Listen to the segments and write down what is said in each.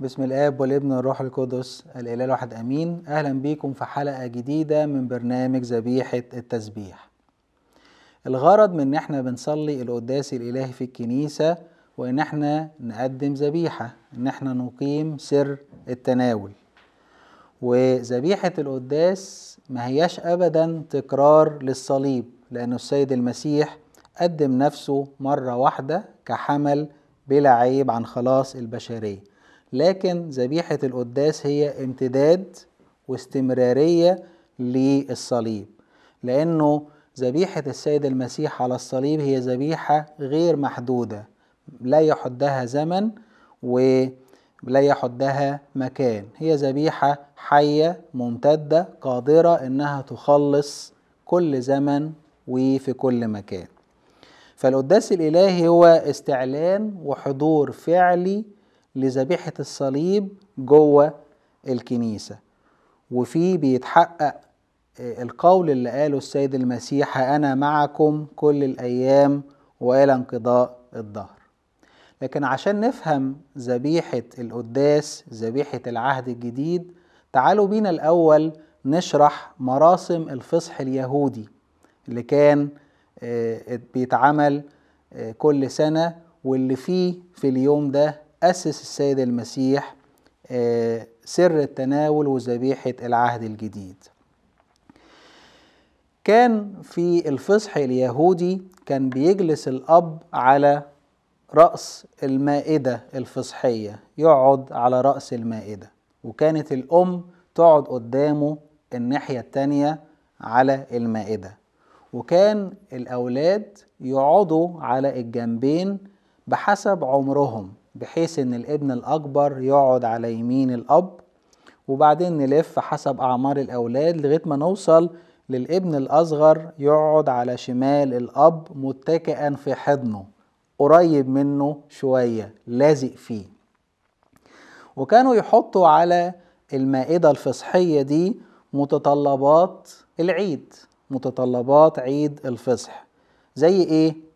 بسم الاب والابن والروح القدس الاله الواحد امين اهلا بيكم في حلقه جديده من برنامج ذبيحه التسبيح الغرض من ان احنا بنصلي القداس الالهي في الكنيسه وان احنا نقدم ذبيحه ان احنا نقيم سر التناول وذبيحه القداس ما هياش ابدا تكرار للصليب لأن السيد المسيح قدم نفسه مرة واحدة كحمل بلا عيب عن خلاص البشرية لكن ذبيحة القداس هي امتداد واستمرارية للصليب لأنه ذبيحة السيد المسيح على الصليب هي ذبيحة غير محدودة لا يحدها زمن ولا يحدها مكان هي ذبيحة حية ممتدة قادرة إنها تخلص كل زمن وفي كل مكان فالقداس الإلهي هو استعلان وحضور فعلي لذبيحة الصليب جوه الكنيسة وفي بيتحقق آه، القول اللي قاله السيد المسيح أنا معكم كل الأيام وإلى انقضاء الدهر لكن عشان نفهم ذبيحة القداس ذبيحة العهد الجديد تعالوا بينا الأول نشرح مراسم الفصح اليهودي اللي كان آه، بيتعمل آه، كل سنة واللي فيه في اليوم ده أسس السيد المسيح آه، سر التناول وذبيحة العهد الجديد كان في الفصح اليهودي كان بيجلس الأب على رأس المائدة الفصحية يقعد على رأس المائدة وكانت الأم تقعد قدامه الناحية التانية على المائدة وكان الأولاد يقعدوا على الجنبين بحسب عمرهم بحيث ان الابن الاكبر يقعد على يمين الاب وبعدين نلف حسب اعمار الاولاد لغايه ما نوصل للابن الاصغر يقعد على شمال الاب متكئا في حضنه قريب منه شويه لازق فيه وكانوا يحطوا على المائده الفصحيه دي متطلبات العيد متطلبات عيد الفصح زي ايه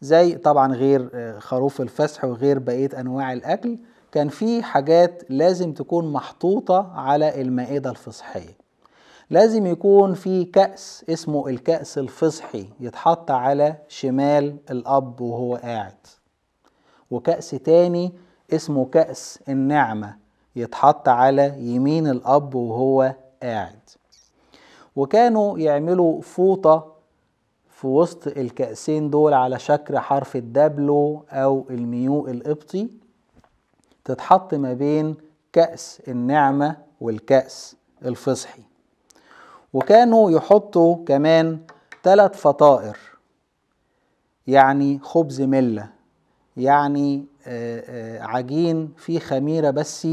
زي طبعا غير آه، خروف الفسح وغير بقيه انواع الاكل كان في حاجات لازم تكون محطوطه على المائده الفصحيه لازم يكون في كأس اسمه الكأس الفصحي يتحط على شمال الأب وهو قاعد وكأس تاني اسمه كأس النعمة يتحط على يمين الأب وهو قاعد وكانوا يعملوا فوطة في وسط الكأسين دول على شكل حرف الدبلو أو الميو القبطي تتحط ما بين كأس النعمة والكأس الفصحي وكانوا يحطوا كمان ثلاث فطائر يعني خبز ملة يعني آه، آه، عجين فيه خميرة بس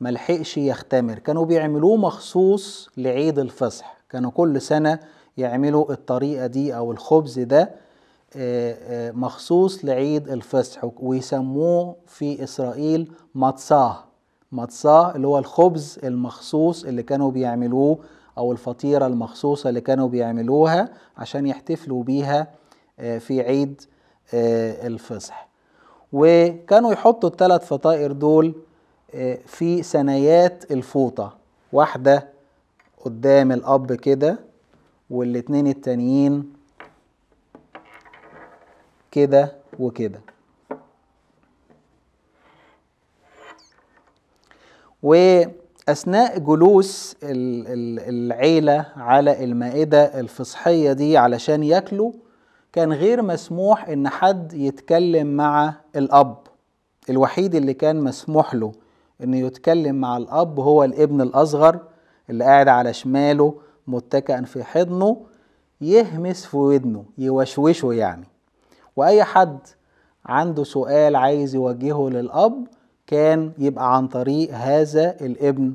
ملحقش يختمر كانوا بيعملوه مخصوص لعيد الفصح كانوا كل سنة يعملوا الطريقة دي أو الخبز ده آه، آه، مخصوص لعيد الفصح ويسموه في إسرائيل ماتساه ماتساه اللي هو الخبز المخصوص اللي كانوا بيعملوه أو الفطيرة المخصوصة اللي كانوا بيعملوها عشان يحتفلوا بيها آه، في عيد الفصح وكانوا يحطوا الثلاث فطائر دول في سنيات الفوطة واحدة قدام الأب كده والاتنين التانيين كده وكده واثناء جلوس العيله على المائده الفصحيه دي علشان ياكلوا كان غير مسموح ان حد يتكلم مع الاب الوحيد اللي كان مسموح له انه يتكلم مع الاب هو الابن الاصغر اللي قاعد على شماله متكئا في حضنه يهمس في ودنه يوشوشه يعني واي حد عنده سؤال عايز يوجهه للاب كان يبقى عن طريق هذا الابن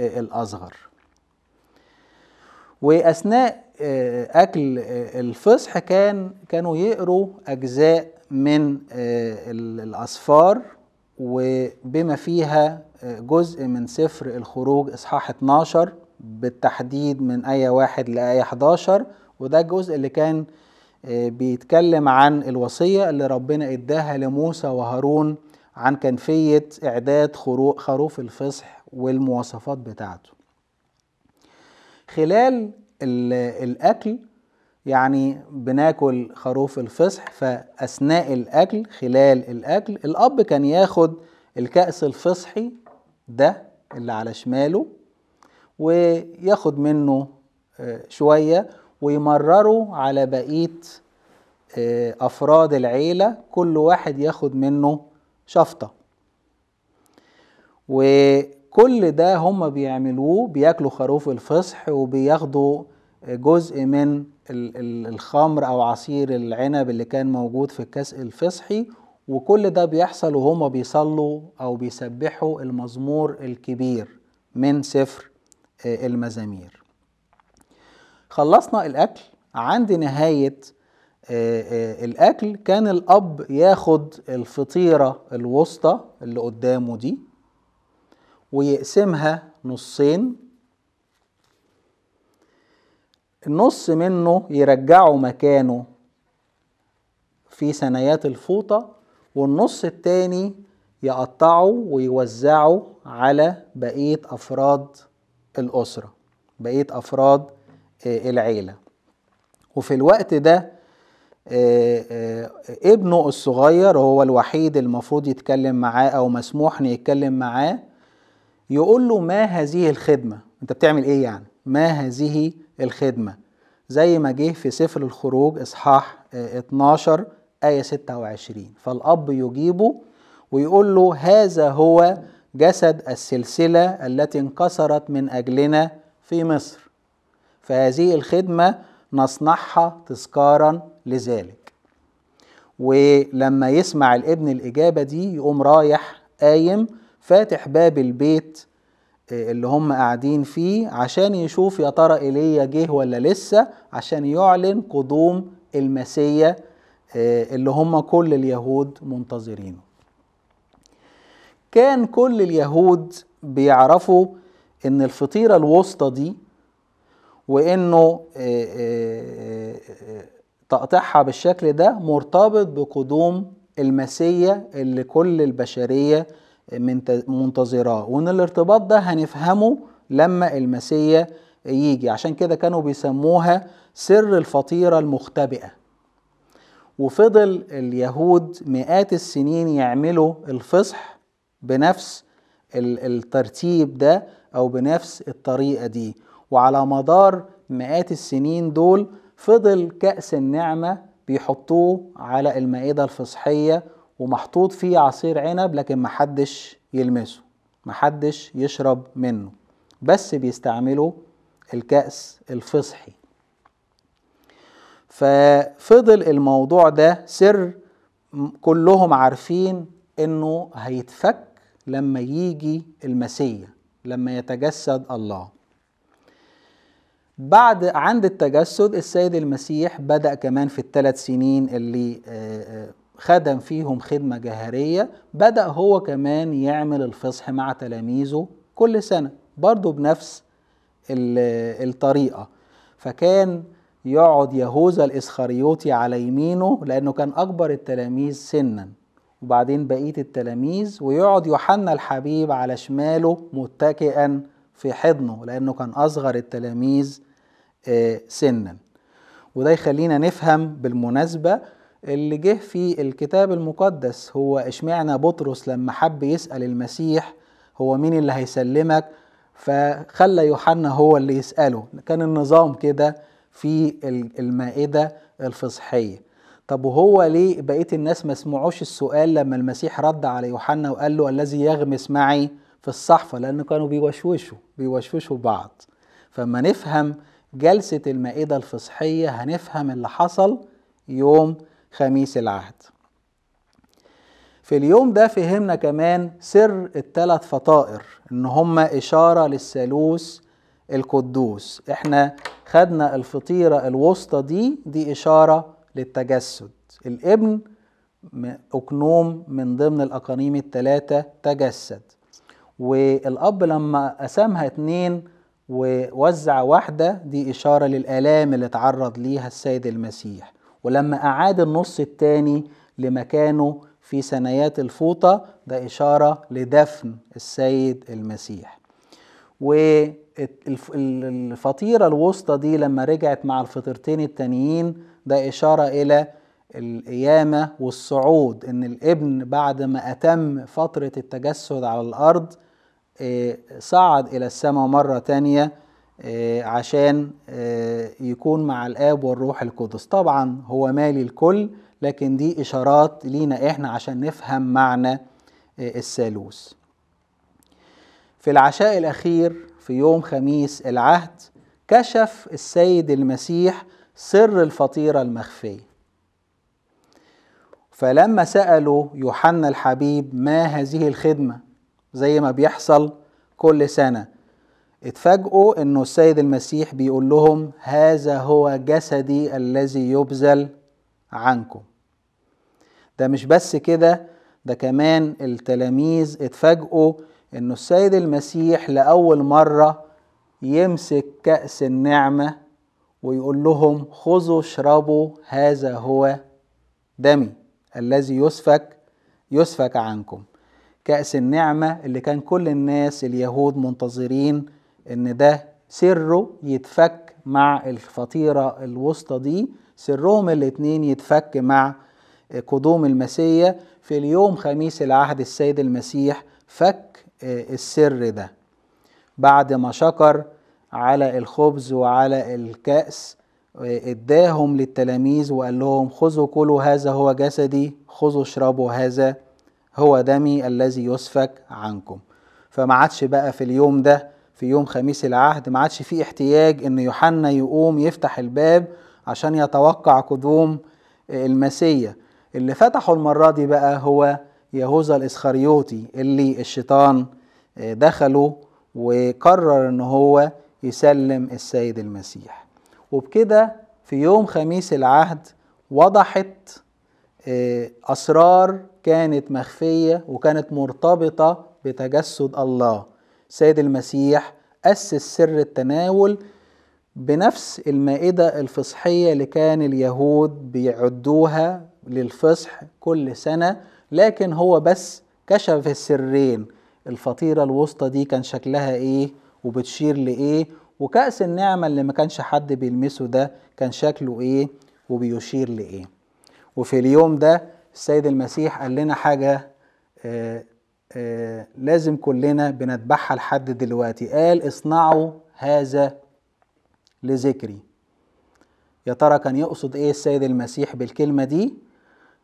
آه، الاصغر واثناء آه، اكل آه، الفصح كان كانوا يقروا اجزاء من الاصفار وبما فيها جزء من سفر الخروج اصحاح 12 بالتحديد من آية واحد لآية 11 وده الجزء اللي كان آه، بيتكلم عن الوصية اللي ربنا اداها لموسى وهارون عن كيفية إعداد خروف الفصح والمواصفات بتاعته خلال الأكل يعني بناكل خروف الفصح فأثناء الأكل خلال الأكل الأب كان ياخد الكأس الفصحي ده اللي على شماله وياخد منه آه، شوية ويمرره على بقية آه، أفراد العيلة كل واحد ياخد منه شفطة وكل ده هم بيعملوه بياكلوا خروف الفصح وبياخدوا آه، جزء من الخمر أو عصير العنب اللي كان موجود في الكاس الفصحي وكل ده بيحصل وهم بيصلوا أو بيسبحوا المزمور الكبير من سفر المزامير خلصنا الأكل عند نهاية آه، آه، الأكل كان الأب ياخد الفطيرة الوسطى اللي قدامه دي ويقسمها نصين النص منه يرجعه مكانه في ثنايات الفوطة والنص التاني يقطعه ويوزعه على بقية أفراد الأسرة بقية أفراد آه، العيلة وفي الوقت ده آه، آه، ابنه الصغير هو الوحيد المفروض يتكلم معاه أو مسموح إنه يتكلم معاه يقول له ما هذه الخدمة أنت بتعمل إيه يعني ما هذه الخدمة زي ما جه في سفر الخروج إصحاح 12 آية 26 فالأب يجيبه ويقول له هذا هو جسد السلسلة التي انكسرت من أجلنا في مصر فهذه الخدمة نصنعها تذكارا لذلك ولما يسمع الابن الإجابة دي يقوم رايح قايم فاتح باب البيت آه، اللي هم قاعدين فيه عشان يشوف يا ترى ايليا جه ولا لسه عشان يعلن قدوم المسيا آه، اللي هم كل اليهود منتظرينه كان كل اليهود بيعرفوا ان الفطيرة الوسطى دي وانه آه، آه، آه، تقطيعها بالشكل ده مرتبط بقدوم المسيا اللي كل البشرية منتظراه وان الارتباط ده هنفهمه لما المسيا يجي عشان كده كانوا بيسموها سر الفطيرة المختبئة وفضل اليهود مئات السنين يعملوا الفصح بنفس الترتيب ده او بنفس الطريقه دي وعلى مدار مئات السنين دول فضل كأس النعمة بيحطوه على المائدة الفصحية ومحطوط فيه عصير عنب لكن محدش يلمسه محدش يشرب منه بس بيستعملوا الكأس الفصحي ففضل الموضوع ده سر كلهم عارفين انه هيتفك لما يجي المسيا لما يتجسد الله بعد عند التجسد السيد المسيح بدأ كمان في الثلاث سنين اللي آه، آه، خدم فيهم خدمة جهرية بدأ هو كمان يعمل الفصح مع تلاميذه كل سنة برضه بنفس الطريقة فكان يقعد يهوذا الإسخريوطي على يمينه لأنه كان أكبر التلاميذ سنا وبعدين بقية التلاميذ ويقعد يوحنا الحبيب على شماله متكئا في حضنه لأنه كان أصغر التلاميذ آه، سنا وده يخلينا نفهم بالمناسبة اللي جه في الكتاب المقدس هو اشمعنى بطرس لما حب يسأل المسيح هو مين اللي هيسلمك فخلى يوحنا هو اللي يسأله كان النظام كده في المائدة الفصحية طب وهو ليه بقيه الناس ما سمعوش السؤال لما المسيح رد على يوحنا وقال له الذي يغمس معي في الصحفه لأن كانوا بيوشوشوا بيوشوشوا بعض فما نفهم جلسه المائده الفصحيه هنفهم اللي حصل يوم خميس العهد في اليوم ده فهمنا كمان سر الثلاث فطائر ان هما اشاره للثالوث القدوس احنا خدنا الفطيره الوسطى دي دي اشاره للتجسد الابن اكنوم من ضمن الأقانيم التلاتة تجسد والأب لما قسمها اتنين ووزع واحدة دي إشارة للآلام اللي تعرض ليها السيد المسيح ولما أعاد النص التاني لمكانه في ثنايات الفوطة ده إشارة لدفن السيد المسيح الفطيرة الوسطى دي لما رجعت مع الفطيرتين التانيين ده إشارة إلى القيامة والصعود إن الابن بعد ما أتم فترة التجسد على الأرض آه، صعد إلى السماء مرة تانية آه، عشان آه، يكون مع الآب والروح القدس طبعا هو مالي الكل لكن دي إشارات لينا إحنا عشان نفهم معنى الثالوث في العشاء الأخير في يوم خميس العهد كشف السيد المسيح سر الفطيرة المخفية فلما سألوا يوحنا الحبيب ما هذه الخدمة زي ما بيحصل كل سنة اتفاجئوا انه السيد المسيح بيقول لهم هذا هو جسدي الذي يبذل عنكم ده مش بس كده ده كمان التلاميذ اتفاجئوا انه السيد المسيح لاول مره يمسك كاس النعمه ويقول لهم خذوا اشربوا هذا هو دمي الذي يسفك يسفك عنكم كأس النعمة اللي كان كل الناس اليهود منتظرين إن ده سره يتفك مع الفطيرة الوسطى دي سرهم الاتنين يتفك مع قدوم المسيا في اليوم خميس العهد السيد المسيح فك السر ده بعد ما شكر على الخبز وعلى الكأس اداهم للتلاميذ وقال لهم خذوا كلوا هذا هو جسدي خذوا اشربوا هذا هو دمي الذي يسفك عنكم فما عادش بقى في اليوم ده في يوم خميس العهد ما عادش في احتياج ان يوحنا يقوم يفتح الباب عشان يتوقع قدوم المسيح اللي فتحه المرة دي بقى هو يهوذا الإسخريوطي اللي الشيطان آه، دخله وقرر ان هو يسلم السيد المسيح وبكده في يوم خميس العهد وضحت آه، أسرار كانت مخفية وكانت مرتبطة بتجسد الله سيد المسيح أسس سر التناول بنفس المائدة الفصحية اللي كان اليهود بيعدوها للفصح كل سنة لكن هو بس كشف السرين الفطيرة الوسطى دي كان شكلها ايه وبتشير لايه وكأس النعمة اللي ما كانش حد بيلمسه ده كان شكله ايه وبيشير لايه وفي اليوم ده السيد المسيح قال لنا حاجة آآ آه، آآ آه، لازم كلنا بنتبعها لحد دلوقتي قال اصنعوا هذا لذكري يا ترى كان يقصد ايه السيد المسيح بالكلمة دي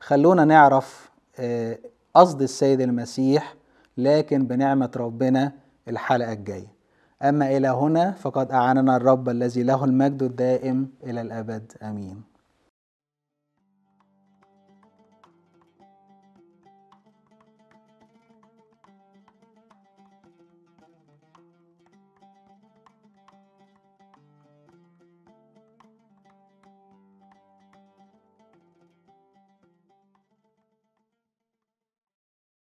خلونا نعرف آه، قصد السيد المسيح لكن بنعمة ربنا الحلقة الجاية أما إلى هنا فقد أعاننا الرب الذي له المجد الدائم إلى الأبد آمين